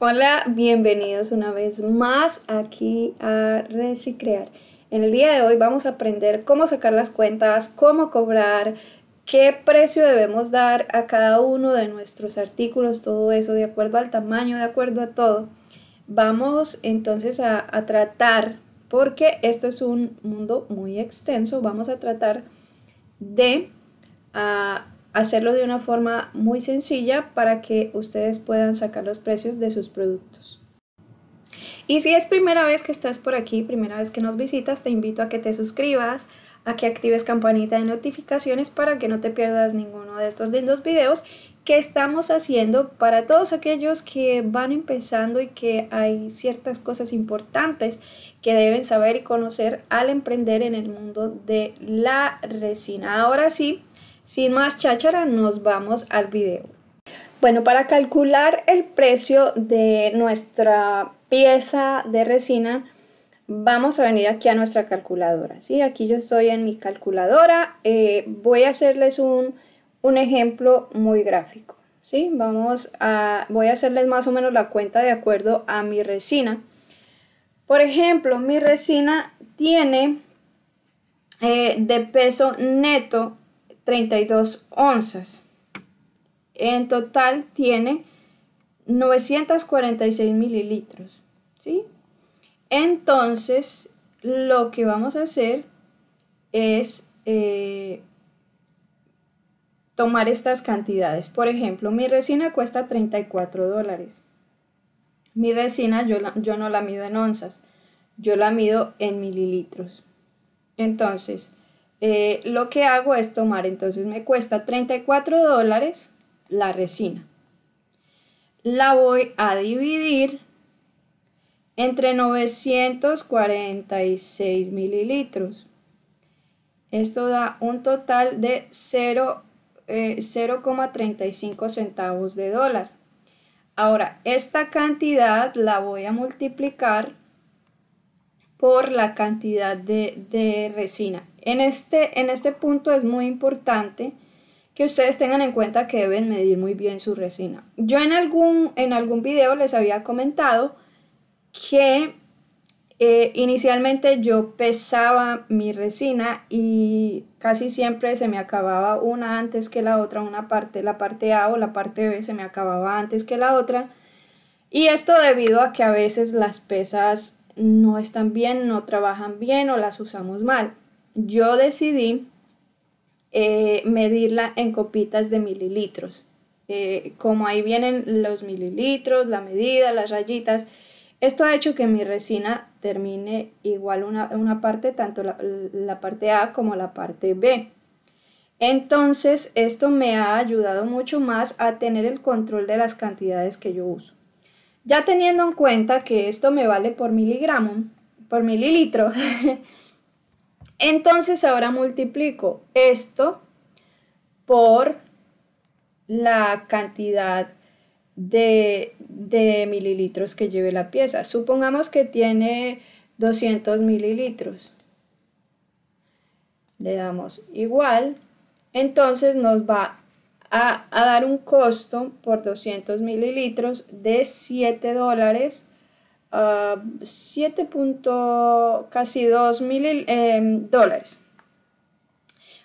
Hola, bienvenidos una vez más aquí a Recicrear. En el día de hoy vamos a aprender cómo sacar las cuentas, cómo cobrar, qué precio debemos dar a cada uno de nuestros artículos, todo eso de acuerdo al tamaño, de acuerdo a todo. Vamos entonces a, tratar, porque esto es un mundo muy extenso, vamos a tratar de... Ah, hacerlo de una forma muy sencilla para que ustedes puedan sacar los precios de sus productos. Y si es primera vez que estás por aquí, primera vez que nos visitas, te invito a que te suscribas, a que actives campanita de notificaciones para que no te pierdas ninguno de estos lindos videos que estamos haciendo para todos aquellos que van empezando y que hay ciertas cosas importantes que deben saber y conocer al emprender en el mundo de la resina. Ahora sí, sin más cháchara, nos vamos al video. Bueno, para calcular el precio de nuestra pieza de resina, vamos a venir aquí a nuestra calculadora. ¿sí? Aquí yo estoy en mi calculadora. Eh, voy a hacerles un, ejemplo muy gráfico. ¿sí? Vamos a, voy a hacerles más o menos la cuenta de acuerdo a mi resina. Por ejemplo, mi resina tiene eh, de peso neto 32 onzas. En total tiene 946 mililitros. ¿sí? Entonces, lo que vamos a hacer es eh, tomar estas cantidades. Por ejemplo, mi resina cuesta 34 dólares. Mi resina yo, yo no la mido en onzas, yo la mido en mililitros. Entonces, eh, lo que hago es tomar, entonces me cuesta 34 dólares la resina. La voy a dividir entre 946 mililitros. Esto da un total de 0,35 eh, centavos de dólar. Ahora, esta cantidad la voy a multiplicar por la cantidad de, de resina. En este, en este punto es muy importante que ustedes tengan en cuenta que deben medir muy bien su resina. Yo en algún, en algún video les había comentado que eh, inicialmente yo pesaba mi resina y casi siempre se me acababa una antes que la otra, una parte, la parte A o la parte B se me acababa antes que la otra. Y esto debido a que a veces las pesas no están bien, no trabajan bien o las usamos mal yo decidí eh, medirla en copitas de mililitros. Eh, como ahí vienen los mililitros, la medida, las rayitas, esto ha hecho que mi resina termine igual una, una parte, tanto la, parte A como la parte B. Entonces, esto me ha ayudado mucho más a tener el control de las cantidades que yo uso. Ya teniendo en cuenta que esto me vale por miligramo, por mililitro, Entonces ahora multiplico esto por la cantidad de, mililitros que lleve la pieza. Supongamos que tiene 200 mililitros. Le damos igual. Entonces nos va a, a dar un costo por 200 mililitros de 7 dólares 7.2 ah, casi 2 mil em, dólares.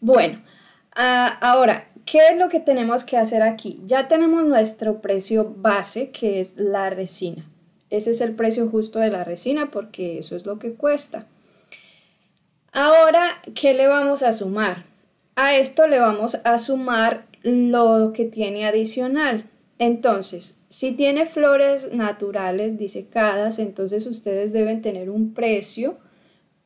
Bueno, ah, ahora, ¿qué es lo que tenemos que hacer aquí? Ya tenemos nuestro precio base, que es la resina. Ese es el precio justo de la resina porque eso es lo que cuesta. Ahora, ¿qué le vamos a sumar? A esto le vamos a sumar lo que tiene adicional. Entonces, si tiene flores naturales disecadas, entonces ustedes deben tener un precio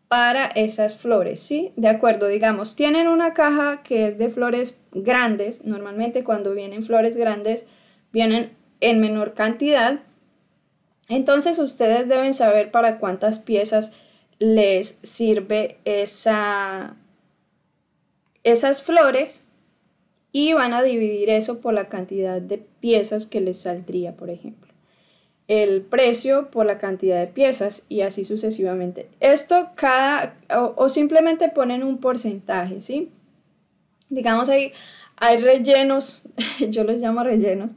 para esas flores, ¿sí? De acuerdo, digamos, tienen una caja que es de flores grandes, normalmente cuando vienen flores grandes vienen en menor cantidad, entonces ustedes deben saber para cuántas piezas les sirve esa, esas flores y van a dividir eso por la cantidad de piezas que les saldría, por ejemplo. El precio por la cantidad de piezas y así sucesivamente. Esto cada, o, simplemente ponen un porcentaje, ¿sí? Digamos, ahí hay rellenos, yo los llamo rellenos,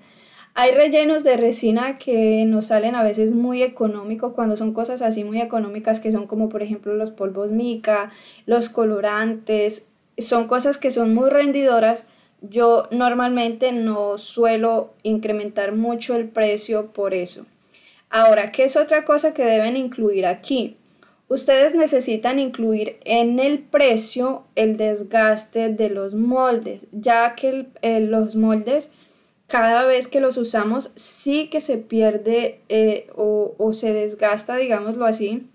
hay rellenos de resina que nos salen a veces muy económicos cuando son cosas así muy económicas que son como por ejemplo los polvos mica, los colorantes, son cosas que son muy rendidoras yo normalmente no suelo incrementar mucho el precio por eso. Ahora, ¿qué es otra cosa que deben incluir aquí? Ustedes necesitan incluir en el precio el desgaste de los moldes, ya que eh, los moldes cada vez que los usamos sí que se pierde eh, o, o, se desgasta, digámoslo así,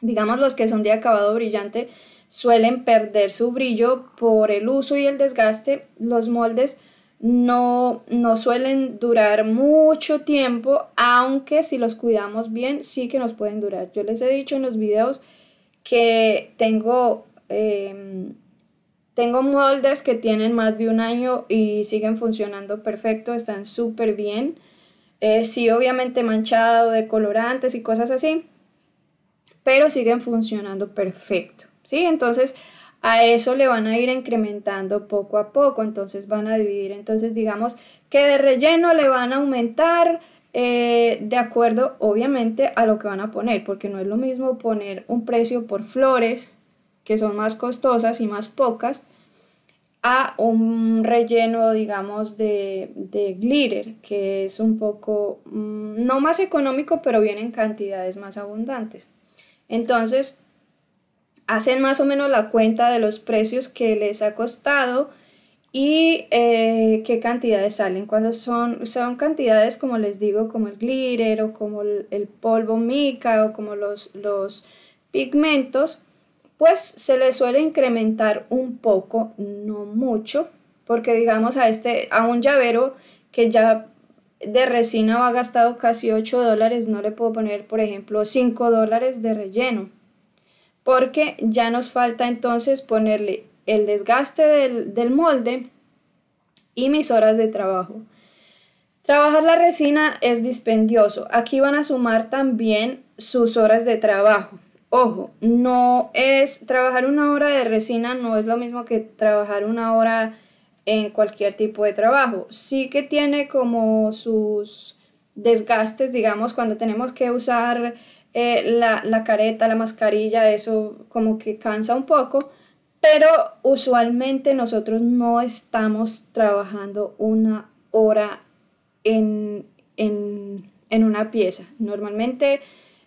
digamos los que son de acabado brillante, suelen perder su brillo por el uso y el desgaste. Los moldes no, no suelen durar mucho tiempo, aunque si los cuidamos bien, sí que nos pueden durar. Yo les he dicho en los videos que tengo, em, tengo moldes que tienen más de un año y siguen funcionando perfecto, están súper bien. Eh, sí, obviamente manchado de colorantes y cosas así, pero siguen funcionando perfecto. Entonces, a eso le van a ir incrementando poco a poco, entonces van a dividir, entonces digamos que de relleno le van a aumentar eh, de acuerdo obviamente a lo que van a poner, porque no es lo mismo poner un precio por flores, que son más costosas y más pocas, a un relleno digamos de, glitter, que es un poco, mm, no más económico, pero viene en cantidades más abundantes. Entonces, hacen más o menos la cuenta de los precios que les ha costado y eh, qué cantidades salen. Cuando son, son cantidades, como les digo, como el glitter o como el, polvo mica o como los, los pigmentos, pues se les suele incrementar un poco, no mucho, porque digamos a este, a un llavero que ya de resina ha gastado casi 8 dólares, no le puedo poner, por ejemplo, 5 dólares de relleno porque ya nos falta entonces ponerle el desgaste del, molde y mis horas de trabajo. Trabajar la resina es dispendioso. Aquí van a sumar también sus horas de trabajo. Ojo, no es trabajar una hora de resina no es lo mismo que trabajar una hora en cualquier tipo de trabajo. Sí que tiene como sus desgastes, digamos, cuando tenemos que usar eh, la, careta, la mascarilla, eso como que cansa un poco, pero usualmente nosotros no estamos trabajando una hora en, una pieza. Normalmente...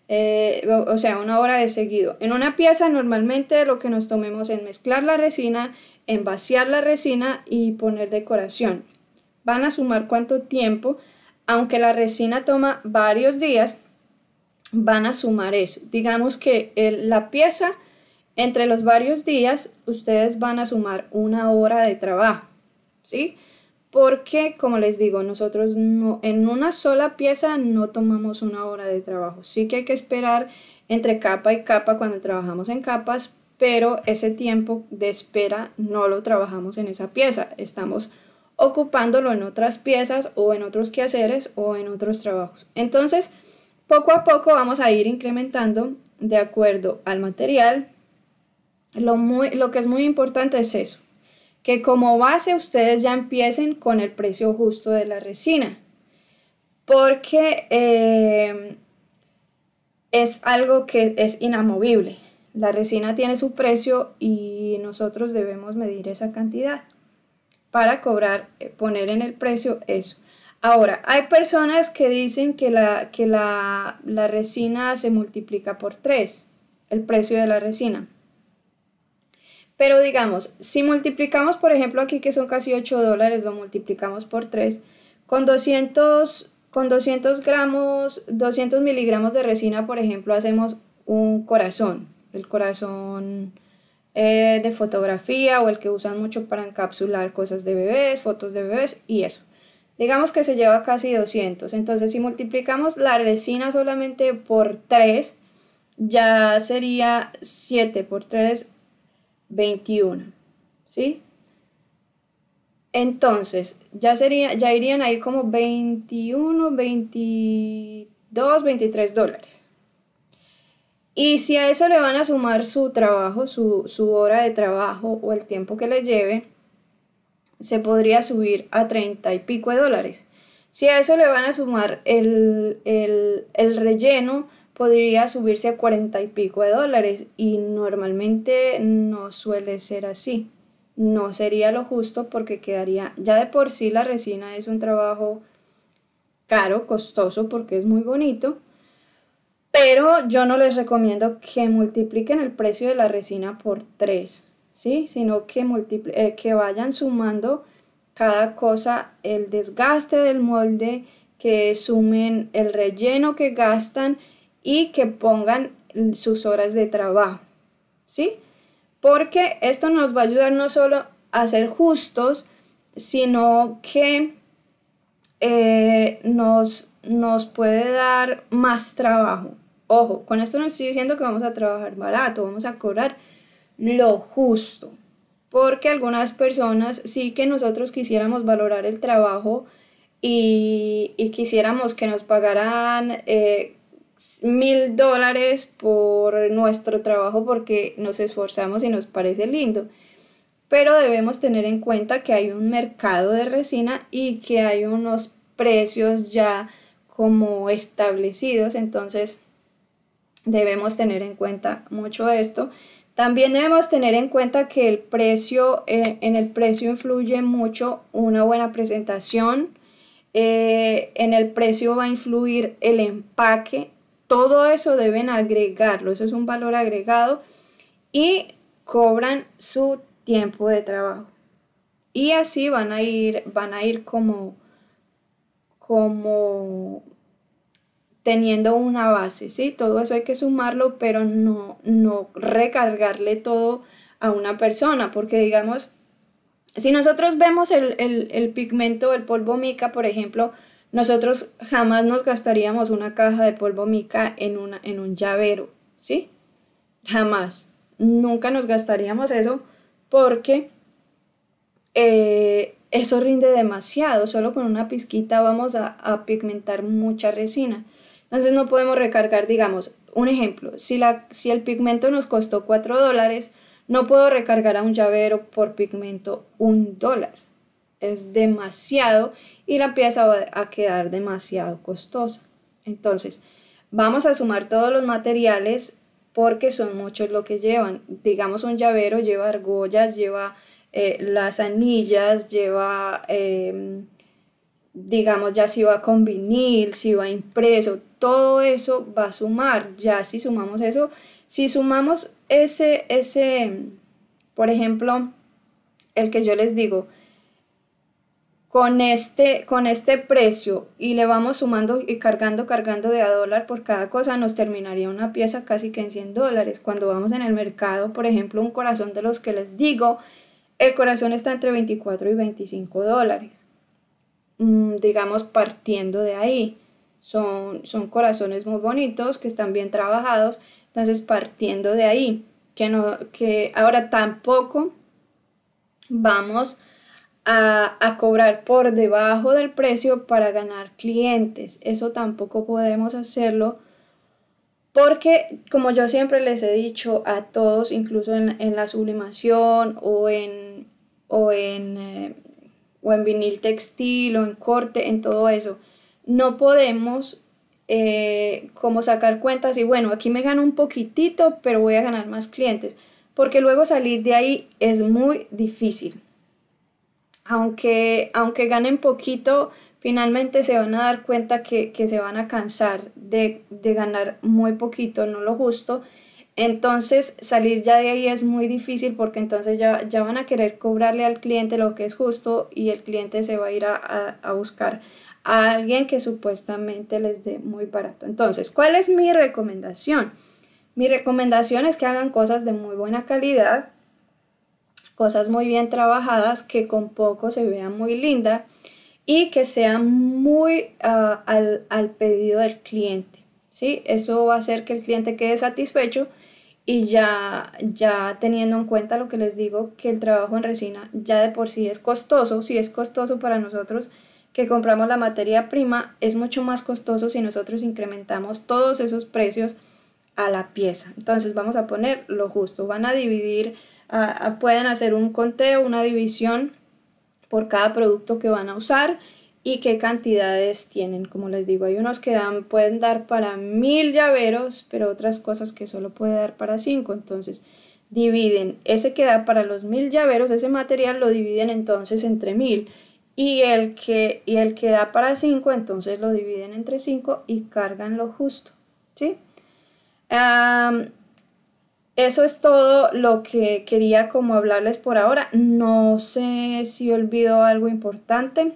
Eh, o sea, una hora de seguido. En una pieza normalmente lo que nos tomemos es mezclar la resina, en vaciar la resina y poner decoración. Van a sumar cuánto tiempo, aunque la resina toma varios días, van a sumar eso. Digamos que la pieza, entre los varios días, ustedes van a sumar una hora de trabajo, ¿sí? Porque, como les digo, nosotros no, en una sola pieza no tomamos una hora de trabajo. Sí que hay que esperar entre capa y capa cuando trabajamos en capas, pero ese tiempo de espera no lo trabajamos en esa pieza. Estamos ocupándolo en otras piezas o en otros quehaceres o en otros trabajos. Entonces, poco a poco vamos a ir incrementando de acuerdo al material. Lo, que es muy importante es eso, que como base ustedes ya empiecen con el precio justo de la resina, porque eh, es algo que es inamovible. La resina tiene su precio y nosotros debemos medir esa cantidad para cobrar, eh, poner en el precio eso. Ahora, hay personas que dicen que la, que la, resina se multiplica por 3, el precio de la resina. Pero digamos, si multiplicamos, por ejemplo, aquí que son casi 8 dólares, lo multiplicamos por 3, con 200, con 200 gramos, 200 miligramos de resina, por ejemplo, hacemos un corazón, el corazón eh, de fotografía o el que usan mucho para encapsular cosas de bebés, fotos de bebés y eso. Digamos que se lleva casi 200. Entonces, si multiplicamos la resina solamente por 3, ya sería 7 por 3, 21. ¿Sí? Entonces, ya, sería, ya irían ahí como 21, 22, 23 dólares. Y si a eso le van a sumar su trabajo, su, su hora de trabajo o el tiempo que le lleve, se podría subir a 30 y pico de dólares. Si a eso le van a sumar el, el, el relleno, podría subirse a 40 y pico de dólares y normalmente no suele ser así. No sería lo justo porque quedaría, ya de por sí la resina es un trabajo caro, costoso porque es muy bonito, pero yo no les recomiendo que multipliquen el precio de la resina por 3 sino que, eh, que vayan sumando cada cosa, el desgaste del molde, que sumen el relleno que gastan y que pongan sus horas de trabajo, ¿sí? Porque esto nos va a ayudar no solo a ser justos, sino que eh, nos, nos puede dar más trabajo. Ojo, con esto no estoy diciendo que vamos a trabajar barato, vamos a cobrar lo justo, porque algunas personas sí que nosotros quisiéramos valorar el trabajo y, quisiéramos que nos pagaran eh, mil dólares por nuestro trabajo porque nos esforzamos y nos parece lindo. Pero debemos tener en cuenta que hay un mercado de resina y que hay unos precios ya como establecidos, entonces debemos tener en cuenta mucho esto. También debemos tener en cuenta que el precio, eh, en el precio influye mucho una buena presentación, eh, en el precio va a influir el empaque, todo eso deben agregarlo, eso es un valor agregado y cobran su tiempo de trabajo. Y así van a ir, van a ir como, como teniendo una base, ¿sí? Todo eso hay que sumarlo, pero no, no recargarle todo a una persona, porque digamos, si nosotros vemos el, pigmento, el polvo mica, por ejemplo, nosotros jamás nos gastaríamos una caja de polvo mica en, una, en un llavero, ¿sí? Jamás. Nunca nos gastaríamos eso porque eh, eso rinde demasiado. Solo con una pizquita vamos a pigmentar mucha resina. Entonces no podemos recargar, digamos, un ejemplo, si, la, si el pigmento nos costó 4 dólares, no puedo recargar a un llavero por pigmento un dólar. Es demasiado y la pieza va a quedar demasiado costosa. Entonces, vamos a sumar todos los materiales porque son muchos lo que llevan. Digamos, un llavero lleva argollas, lleva eh, las anillas, lleva... Em, digamos ya si va con vinil, si va impreso, todo eso va a sumar, ya si sumamos eso, si sumamos ese, ese, por ejemplo, el que yo les digo, con este, con este precio y le vamos sumando y cargando, cargando de a dólar por cada cosa, nos terminaría una pieza casi que en 100 dólares. Cuando vamos en el mercado, por ejemplo, un corazón de los que les digo, el corazón está entre 24 y 25 dólares. Mm, digamos, partiendo de ahí. Son, son corazones muy bonitos que están bien trabajados, entonces partiendo de ahí, que, no, que ahora tampoco vamos a, cobrar por debajo del precio para ganar clientes. Eso tampoco podemos hacerlo porque, como yo siempre les he dicho a todos, incluso en, en la sublimación o en, o en eh, o en vinil textil o en corte, en todo eso. No podemos eh, como sacar cuentas y bueno, aquí me gano un poquitito, pero voy a ganar más clientes, porque luego salir de ahí es muy difícil. Aunque, aunque ganen poquito, finalmente se van a dar cuenta que, que se van a cansar de, de ganar muy poquito, no lo justo, entonces salir ya de ahí es muy difícil porque entonces ya, van a querer cobrarle al cliente lo que es justo y el cliente se va a ir a, buscar a alguien que supuestamente les dé muy barato. Entonces, ¿cuál es mi recomendación? Mi recomendación es que hagan cosas de muy buena calidad, cosas muy bien trabajadas, que con poco se vean muy linda y que sean muy ah, al, pedido del cliente. Eso va a hacer que el cliente quede satisfecho y ya, ya teniendo en cuenta lo que les digo, que el trabajo en resina ya de por sí es costoso, si es costoso para nosotros que compramos la materia prima, es mucho más costoso si nosotros incrementamos todos esos precios a la pieza. Entonces vamos a poner lo justo, van a dividir, ah, ah, pueden hacer un conteo, una división por cada producto que van a usar y qué cantidades tienen. Como les digo, hay unos que dan, pueden dar para mil llaveros, pero otras cosas que solo puede dar para cinco. Entonces dividen ese que da para los mil llaveros, ese material lo dividen entonces entre mil. Y el, que, y el da para 5, entonces lo dividen entre 5 y cargan lo justo. ¿sí? eso es todo lo que quería como hablarles por ahora. No sé si olvido algo importante.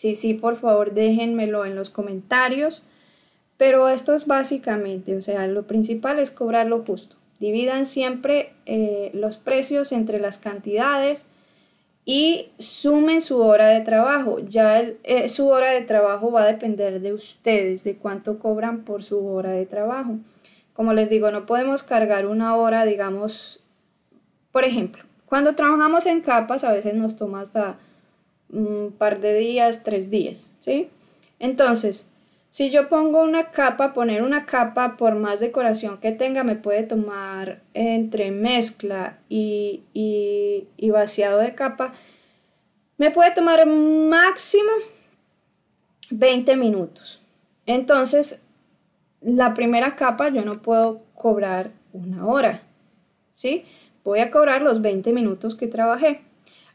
Sí, sí, por favor déjenmelo en los comentarios. Pero esto es básicamente, o sea, lo principal es cobrar lo justo. Dividan siempre eh, los precios entre las cantidades y sumen su hora de trabajo. Ya eh, su hora de trabajo va a depender de ustedes, de cuánto cobran por su hora de trabajo. Como les digo, no podemos cargar una hora, digamos, por ejemplo, cuando trabajamos en capas a veces nos toma hasta un par de días, tres días, ¿sí? Entonces, si yo pongo una capa, poner una capa, por más decoración que tenga, me puede tomar entre mezcla y, y, y vaciado de capa, me puede tomar máximo 20 minutos. Entonces, la primera capa yo no puedo cobrar una hora, ¿sí? Voy a cobrar los 20 minutos que trabajé.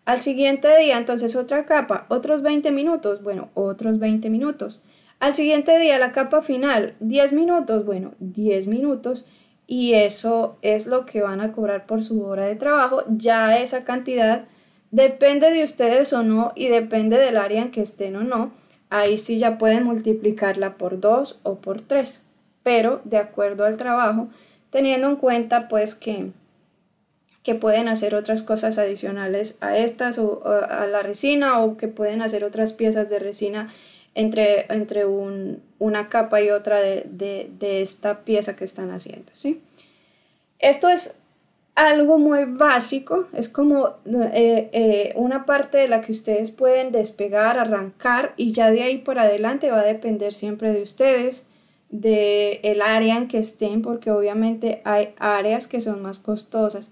Al siguiente día, entonces otra capa, otros 20 minutos, bueno, otros 20 minutos. Al siguiente día, la capa final, 10 minutos, bueno, 10 minutos. Y eso es lo que van a cobrar por su hora de trabajo. Ya esa cantidad depende de ustedes o no y depende del área en que estén o no. Ahí sí ya pueden multiplicarla por 2 o por 3. Pero de acuerdo al trabajo, teniendo en cuenta pues que que pueden hacer otras cosas adicionales a estas o a, la resina o que pueden hacer otras piezas de resina entre, entre una capa y otra de, esta pieza que están haciendo. Esto es algo muy básico, es como eh, eh, una parte de la que ustedes pueden despegar, arrancar y ya de ahí por adelante va a depender siempre de ustedes, del el área en que estén, porque obviamente hay áreas que son más costosas.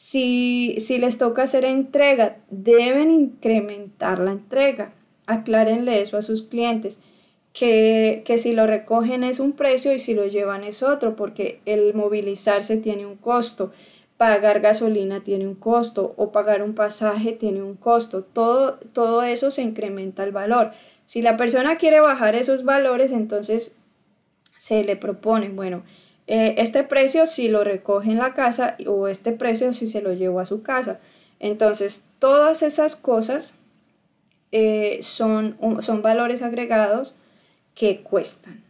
Si, les toca hacer entrega, deben incrementar la entrega. Aclárenle eso a sus clientes. Que, si lo recogen es un precio y si lo llevan es otro, porque el movilizarse tiene un costo, pagar gasolina tiene un costo o pagar un pasaje tiene un costo, todo, todo eso se incrementa el valor. Si la persona quiere bajar esos valores, entonces se le propone, bueno, eh, este precio si lo recoge en la casa o este precio si se lo llevó a su casa. Entonces, todas esas cosas eh, son, son valores agregados que cuestan.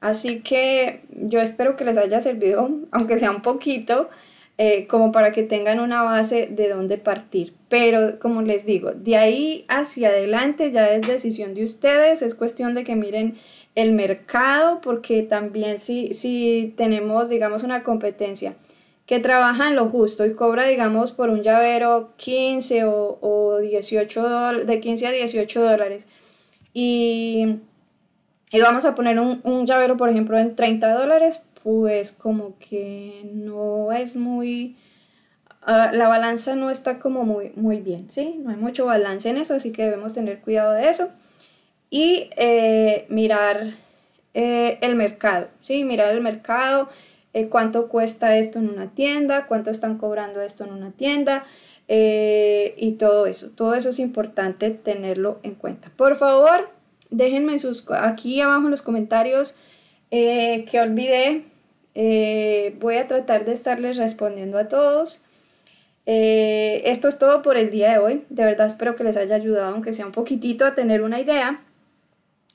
Así que yo espero que les haya servido, aunque sea un poquito, eh, como para que tengan una base de dónde partir. Pero como les digo, de ahí hacia adelante ya es decisión de ustedes, es cuestión de que miren el mercado, porque también si, si tenemos, digamos, una competencia que trabaja en lo justo y cobra, digamos, por un llavero 15 o, o 18 de 15 a 18 dólares, y, y vamos a poner un, llavero, por ejemplo, en 30 dólares, pues como que no es muy... Ah, la balanza no está como muy, muy bien, ¿sí? No hay mucho balance en eso, así que debemos tener cuidado de eso y eh, mirar eh, el mercado, ¿sí? Mirar el mercado, eh, cuánto cuesta esto en una tienda, cuánto están cobrando esto en una tienda y todo eso. Todo eso es importante tenerlo en cuenta. Por favor, déjenme sus, aquí abajo en los comentarios que olvidé. voy a tratar de estarles respondiendo a todos. esto es todo por el día de hoy. De verdad espero que les haya ayudado, aunque sea un poquitito, a tener una idea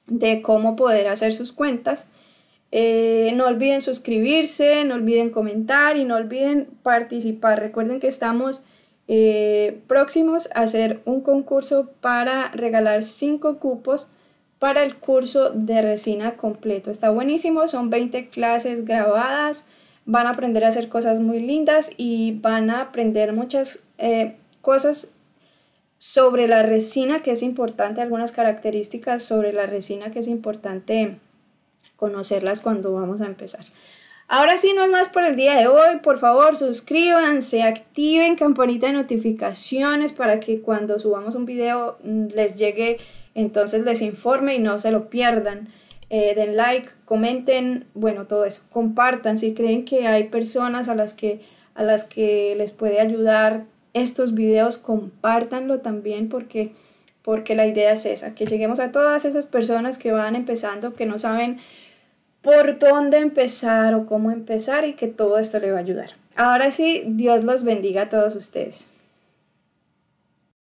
de cómo poder hacer sus cuentas. Eh, no olviden suscribirse, no olviden comentar y no olviden participar. Recuerden que estamos eh, próximos a hacer un concurso para regalar 5 cupos para el curso de resina completo. Está buenísimo, son 20 clases grabadas, van a aprender a hacer cosas muy lindas y van a aprender muchas eh, cosas sobre la resina, que es importante, algunas características sobre la resina que es importante conocerlas cuando vamos a empezar. Ahora sí, no es más por el día de hoy. Por favor, suscríbanse, activen campanita de notificaciones para que cuando subamos un video mm, les llegue, entonces les informe y no se lo pierdan. Eh, den like, comenten, bueno, todo eso. Compartan si creen que hay personas a las que, a las que les puede ayudar estos videos, compártanlo también porque, porque la idea es esa, que lleguemos a todas esas personas que van empezando, que no saben por dónde empezar o cómo empezar y que todo esto le va a ayudar. Ahora sí, Dios los bendiga a todos ustedes.